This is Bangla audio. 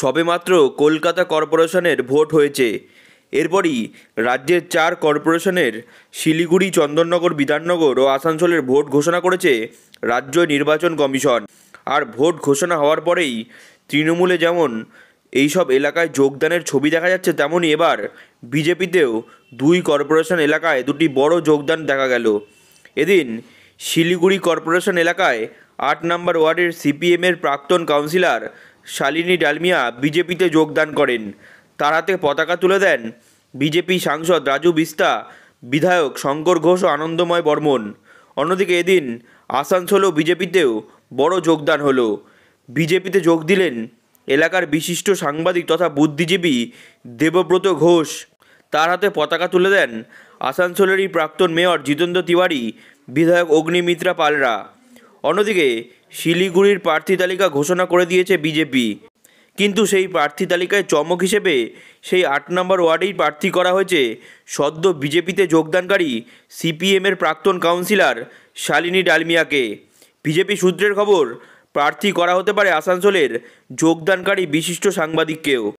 সবেমাত্র কলকাতা কর্পোরেশনের ভোট হয়েছে এরপরই রাজ্যের চার কর্পোরেশনের শিলিগুড়ি চন্দননগর বিধাননগর ও আসানসোলের ভোট ঘোষণা করেছে রাজ্য নির্বাচন কমিশন আর ভোট ঘোষণা হওয়ার পরেই তৃণমূলে যেমন এইসব এলাকায় যোগদানের ছবি দেখা যাচ্ছে তেমনই এবার বিজেপিতেও দুই কর্পোরেশন এলাকায় দুটি বড় যোগদান দেখা গেল এদিন শিলিগুড়ি কর্পোরেশন এলাকায় আট নম্বর ওয়ার্ডের সিপিএমের প্রাক্তন কাউন্সিলর শালিনী ডালমিয়া বিজেপিতে যোগদান করেন তার হাতে পতাকা তুলে দেন বিজেপি সাংসদ রাজু বিস্তা বিধায়ক শঙ্কর ঘোষ ও আনন্দময় বর্মন অন্যদিকে এদিন ও বিজেপিতেও বড় যোগদান হলো বিজেপিতে যোগ দিলেন এলাকার বিশিষ্ট সাংবাদিক তথা বুদ্ধিজীবী দেবব্রত ঘোষ তার হাতে পতাকা তুলে দেন আসানসোলেরই প্রাক্তন মেয়র জিতেন্দ্র তিওয়ারি বিধায়ক অগ্নিমিত্রা পালরা অন্যদিকে শিলিগুড়ির প্রার্থী তালিকা ঘোষণা করে দিয়েছে বিজেপি কিন্তু সেই প্রার্থী তালিকায় চমক হিসেবে সেই আট নম্বর ওয়ার্ডেই প্রার্থী করা হয়েছে সদ্য বিজেপিতে যোগদানকারী সিপিএমের প্রাক্তন কাউন্সিলর শালিনী ডালমিয়াকে বিজেপি সূত্রের খবর প্রার্থী করা হতে পারে আসানসোলের যোগদানকারী বিশিষ্ট সাংবাদিককেও